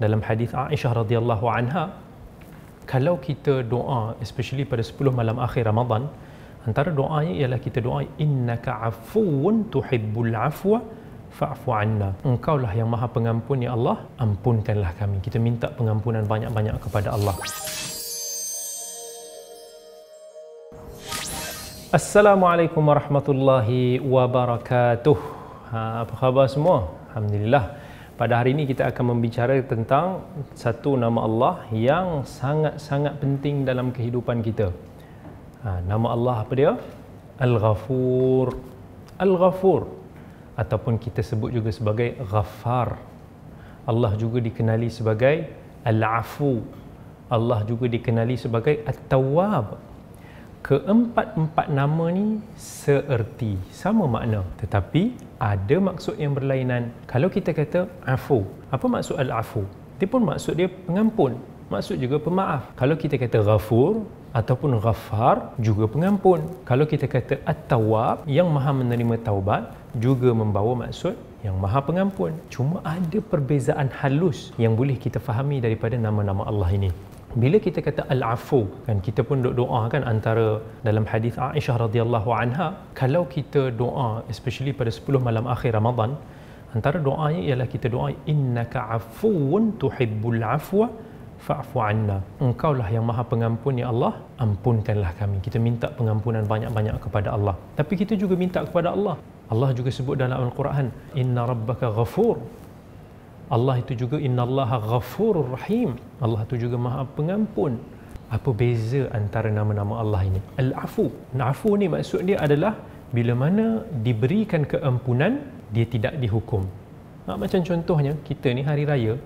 dalam hadis Aisyah radhiyallahu anha kalau kita doa especially pada 10 malam akhir Ramadan antara doanya ialah kita doa innaka afuwun tuhibbul afwa fa'fu anna lah yang maha pengampun ya Allah ampunkanlah kami kita minta pengampunan banyak-banyak kepada Allah Assalamualaikum warahmatullahi wabarakatuh ha, apa khabar semua alhamdulillah pada hari ini kita akan membicara tentang satu nama Allah yang sangat-sangat penting dalam kehidupan kita. Ha, nama Allah apa dia? Al-Ghafur. Al-Ghafur. Ataupun kita sebut juga sebagai Ghafar. Allah juga dikenali sebagai Al-Afu. Allah juga dikenali sebagai at tawab keempat-empat nama ni seerti, sama makna. Tetapi ada maksud yang berlainan. Kalau kita kata afu, apa maksud al-afu? Dia pun maksud dia pengampun. Maksud juga pemaaf. Kalau kita kata ghafur ataupun ghafar, juga pengampun. Kalau kita kata at-tawab, yang maha menerima taubat, juga membawa maksud yang maha pengampun. Cuma ada perbezaan halus yang boleh kita fahami daripada nama-nama Allah ini. Bila kita kata al-afu kan kita pun duk doa kan antara dalam hadis Aisyah radhiyallahu anha kalau kita doa especially pada 10 malam akhir Ramadan antara doanya ialah kita doa innaka afuwun tuhibbul afwa fa'fu anna engkau lah yang maha pengampun ya Allah ampunkanlah kami kita minta pengampunan banyak-banyak kepada Allah tapi kita juga minta kepada Allah Allah juga sebut dalam al-Quran inna rabbaka ghafur Allah itu juga Inna innallaha ghafurur rahim. Allah itu juga Maha Pengampun. Apa beza antara nama-nama Allah ini? Al-Afu. Al-Afu ni maksud dia adalah bila mana diberikan keampunan, dia tidak dihukum. Ha, macam contohnya, kita ni hari raya.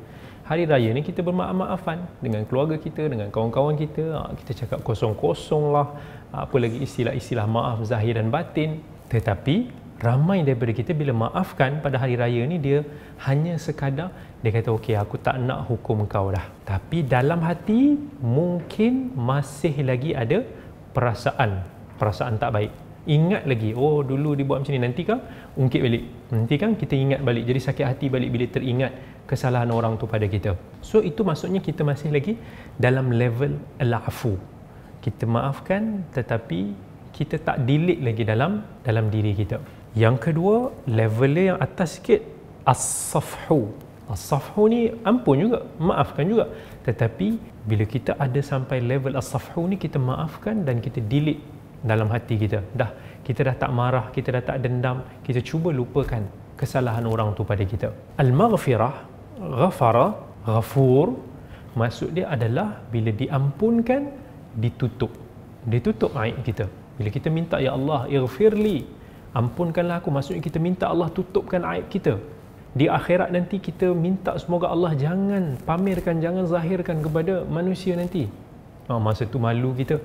Hari raya ni kita bermaaf-maafan dengan keluarga kita, dengan kawan-kawan kita. Ha, kita cakap kosong-kosong lah. Ha, apa lagi istilah-istilah maaf zahir dan batin. Tetapi ramai daripada kita bila maafkan pada hari raya ni dia hanya sekadar dia kata okey aku tak nak hukum kau dah tapi dalam hati mungkin masih lagi ada perasaan perasaan tak baik ingat lagi oh dulu dia buat macam ni nanti kan ungkit balik nanti kan kita ingat balik jadi sakit hati balik bila teringat kesalahan orang tu pada kita so itu maksudnya kita masih lagi dalam level al-afu kita maafkan tetapi kita tak delete lagi dalam dalam diri kita. Yang kedua, level yang atas sikit as-safhu. As-safhu ni ampun juga, maafkan juga. Tetapi bila kita ada sampai level as-safhu ni kita maafkan dan kita delete dalam hati kita. Dah, kita dah tak marah, kita dah tak dendam, kita cuba lupakan kesalahan orang tu pada kita. Al-maghfirah, ghafara, ghafur maksud dia adalah bila diampunkan ditutup. Ditutup aib kita. Bila kita minta ya Allah irfirli ampunkanlah aku maksudnya kita minta Allah tutupkan aib kita di akhirat nanti kita minta semoga Allah jangan pamerkan jangan zahirkan kepada manusia nanti Oh masa tu malu kita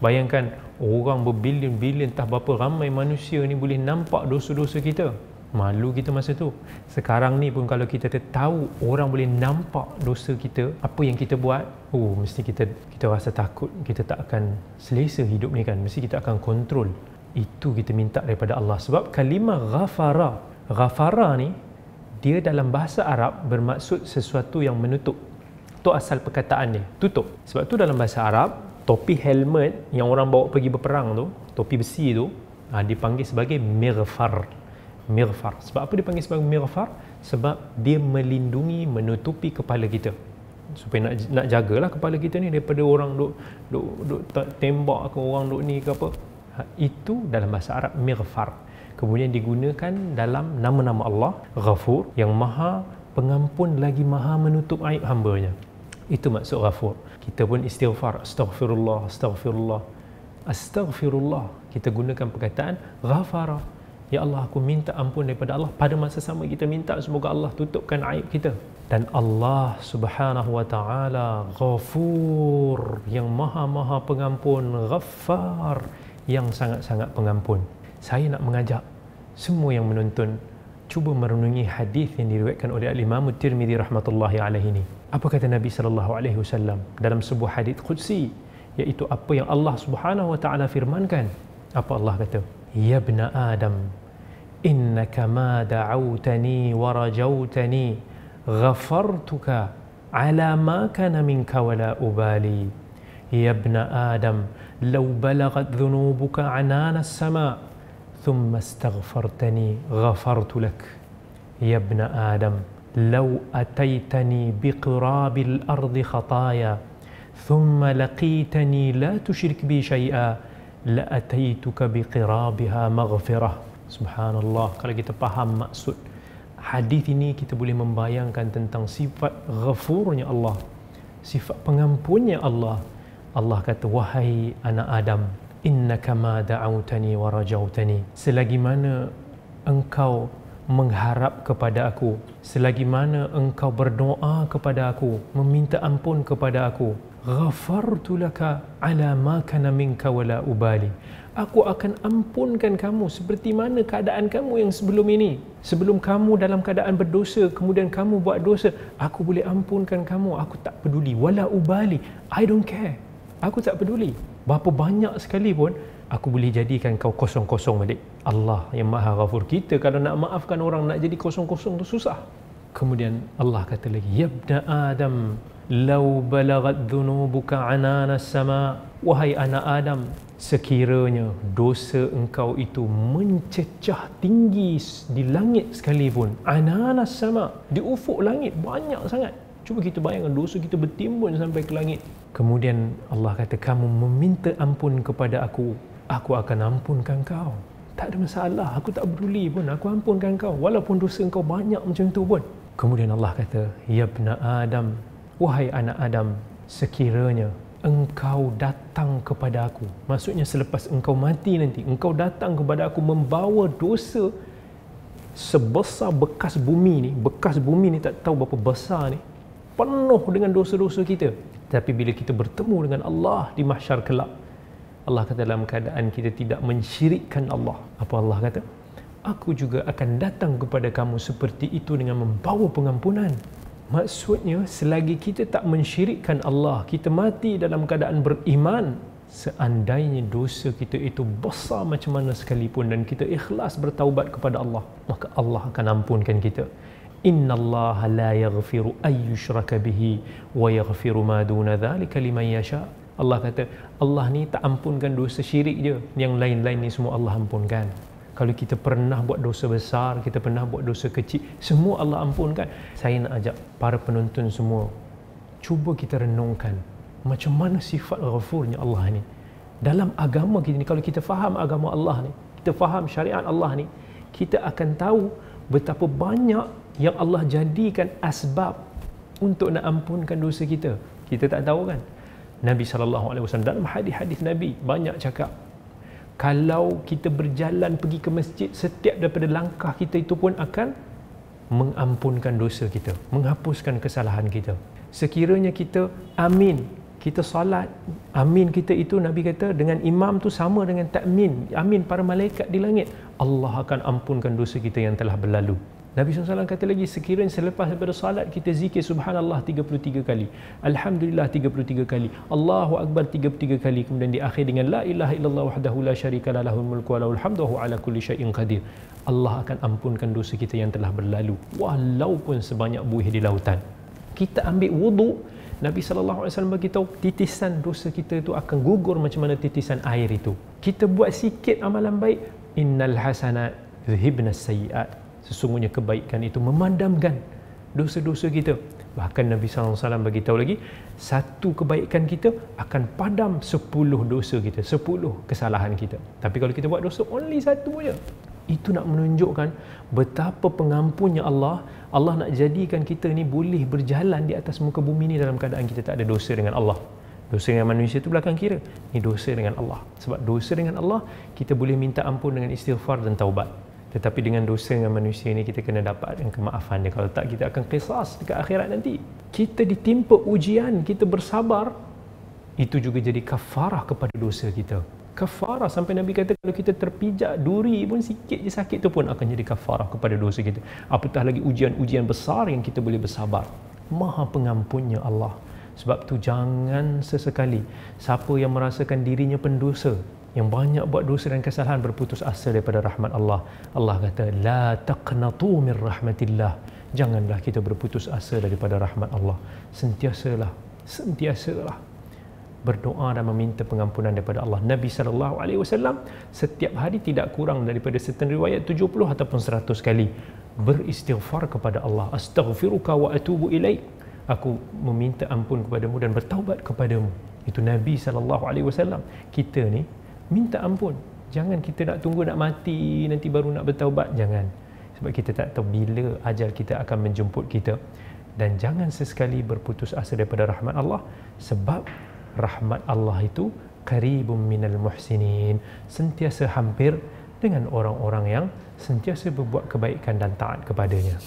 bayangkan orang berbilion-bilion tak berapa ramai manusia ni boleh nampak dosa-dosa kita malu kita masa tu sekarang ni pun kalau kita tahu orang boleh nampak dosa kita apa yang kita buat oh mesti kita kita rasa takut kita tak akan selesa hidup ni kan mesti kita akan kontrol itu kita minta daripada Allah sebab kalimah ghafara ghafara ni dia dalam bahasa Arab bermaksud sesuatu yang menutup tu asal perkataan dia tutup sebab tu dalam bahasa Arab topi helmet yang orang bawa pergi berperang tu topi besi tu ah, dipanggil sebagai mighfar mighfar sebab apa dipanggil sebagai mighfar sebab dia melindungi menutupi kepala kita supaya nak nak jagalah kepala kita ni daripada orang duk duk duk tembak ke orang duk ni ke apa itu dalam bahasa Arab mighfar kemudian digunakan dalam nama-nama Allah ghafur yang maha pengampun lagi maha menutup aib hambanya itu maksud ghafur kita pun istighfar astaghfirullah astaghfirullah astaghfirullah kita gunakan perkataan ghafara ya Allah aku minta ampun daripada Allah pada masa sama kita minta semoga Allah tutupkan aib kita dan Allah subhanahu wa ta'ala ghafur yang maha-maha pengampun ghafar yang sangat-sangat pengampun. Saya nak mengajak semua yang menonton cuba merenungi hadis yang diriwayatkan oleh Imam Tirmizi rahmatullahi alaihi ini. Apa kata Nabi sallallahu alaihi wasallam dalam sebuah hadis qudsi iaitu apa yang Allah Subhanahu wa taala firmankan? Apa Allah kata? Ya bna Adam, innaka ma da'awtani wa rajawtani ghafartuka ala ma kana minka wala ubali. يا ابن آدم لو بلغت ذنوبك عنان السماء ثم استغفرتني غفرت لك يا ابن آدم لو أتيتني بقراب الأرض خطايا ثم لقيتني لا تشرك بي شيئا لأتيتك بقرابها مغفرة سبحان الله kalau kita faham maksud hadis ini kita boleh membayangkan tentang sifat ghafurnya Allah sifat pengampunnya Allah Allah kata wahai anak Adam innaka ma da'awtani wa rajautani selagi mana engkau mengharap kepada aku selagi mana engkau berdoa kepada aku meminta ampun kepada aku ghafartu laka ala ma kana minka wala ubali aku akan ampunkan kamu seperti mana keadaan kamu yang sebelum ini sebelum kamu dalam keadaan berdosa kemudian kamu buat dosa aku boleh ampunkan kamu aku tak peduli wala ubali i don't care aku tak peduli berapa banyak sekali pun aku boleh jadikan kau kosong-kosong balik Allah yang maha ghafur kita kalau nak maafkan orang nak jadi kosong-kosong tu susah kemudian Allah kata lagi yabda adam law balagat dhunubuka anana sama wahai anak adam sekiranya dosa engkau itu mencecah tinggi di langit sekalipun anana sama di ufuk langit banyak sangat Cuba kita bayangkan dosa kita bertimbun sampai ke langit. Kemudian Allah kata, kamu meminta ampun kepada aku, aku akan ampunkan kau. Tak ada masalah, aku tak berduli pun, aku ampunkan kau. Walaupun dosa kau banyak macam tu pun. Kemudian Allah kata, Ya Bna Adam, wahai anak Adam, sekiranya engkau datang kepada aku. Maksudnya selepas engkau mati nanti, engkau datang kepada aku membawa dosa sebesar bekas bumi ni, bekas bumi ni tak tahu berapa besar ni, penuh dengan dosa-dosa kita. Tapi bila kita bertemu dengan Allah di mahsyar kelak, Allah kata dalam keadaan kita tidak mensyirikkan Allah. Apa Allah kata? Aku juga akan datang kepada kamu seperti itu dengan membawa pengampunan. Maksudnya, selagi kita tak mensyirikkan Allah, kita mati dalam keadaan beriman, seandainya dosa kita itu besar macam mana sekalipun dan kita ikhlas bertaubat kepada Allah, maka Allah akan ampunkan kita. إن الله لا يغفر أن يشرك به ويغفر ما دون lima لمن يشاء Allah kata Allah ni tak ampunkan dosa syirik je yang lain-lain ni semua Allah ampunkan kalau kita pernah buat dosa besar kita pernah buat dosa kecil semua Allah ampunkan saya nak ajak para penonton semua cuba kita renungkan macam mana sifat ghafurnya Allah ni dalam agama kita ni kalau kita faham agama Allah ni kita faham syariat Allah ni kita akan tahu betapa banyak yang Allah jadikan asbab untuk nak ampunkan dosa kita. Kita tak tahu kan. Nabi sallallahu alaihi wasallam dalam hadis-hadis Nabi banyak cakap kalau kita berjalan pergi ke masjid setiap daripada langkah kita itu pun akan mengampunkan dosa kita, menghapuskan kesalahan kita. Sekiranya kita amin, kita solat, amin kita itu Nabi kata dengan imam tu sama dengan takmin, amin para malaikat di langit, Allah akan ampunkan dosa kita yang telah berlalu. Nabi SAW kata lagi sekiranya selepas daripada solat kita zikir subhanallah 33 kali alhamdulillah 33 kali Allahu akbar 33 kali kemudian di akhir dengan la ilaha illallah wahdahu la syarika la lahul mulku wa lahul hamdu ala kulli syai'in qadir Allah akan ampunkan dosa kita yang telah berlalu walaupun sebanyak buih di lautan kita ambil wudu Nabi saw alaihi wasallam beritahu titisan dosa kita itu akan gugur macam mana titisan air itu kita buat sikit amalan baik innal hasanat yuzhibna sayiat sesungguhnya kebaikan itu memadamkan dosa-dosa kita. Bahkan Nabi sallallahu alaihi wasallam bagi tahu lagi, satu kebaikan kita akan padam sepuluh dosa kita, sepuluh kesalahan kita. Tapi kalau kita buat dosa only satu punya, Itu nak menunjukkan betapa pengampunnya Allah. Allah nak jadikan kita ni boleh berjalan di atas muka bumi ni dalam keadaan kita tak ada dosa dengan Allah. Dosa dengan manusia tu belakang kira. ni dosa dengan Allah. Sebab dosa dengan Allah, kita boleh minta ampun dengan istighfar dan taubat. Tetapi dengan dosa dengan manusia ini kita kena dapat yang kemaafan dia. Kalau tak kita akan kisas dekat akhirat nanti. Kita ditimpa ujian, kita bersabar. Itu juga jadi kafarah kepada dosa kita. Kafarah sampai Nabi kata kalau kita terpijak duri pun sikit je sakit tu pun akan jadi kafarah kepada dosa kita. Apatah lagi ujian-ujian besar yang kita boleh bersabar. Maha pengampunnya Allah. Sebab tu jangan sesekali siapa yang merasakan dirinya pendosa yang banyak buat dosa dan kesalahan berputus asa daripada rahmat Allah. Allah kata la taqnatu min rahmatillah. Janganlah kita berputus asa daripada rahmat Allah. Sentiasalah, sentiasalah berdoa dan meminta pengampunan daripada Allah. Nabi sallallahu alaihi wasallam setiap hari tidak kurang daripada setan riwayat 70 ataupun 100 kali beristighfar kepada Allah. Astaghfiruka wa atubu ilaik. Aku meminta ampun kepadamu dan bertaubat kepadamu. Itu Nabi sallallahu alaihi wasallam. Kita ni minta ampun jangan kita nak tunggu nak mati nanti baru nak bertaubat jangan sebab kita tak tahu bila ajal kita akan menjemput kita dan jangan sesekali berputus asa daripada rahmat Allah sebab rahmat Allah itu karibum minal muhsinin sentiasa hampir dengan orang-orang yang sentiasa berbuat kebaikan dan taat kepadanya.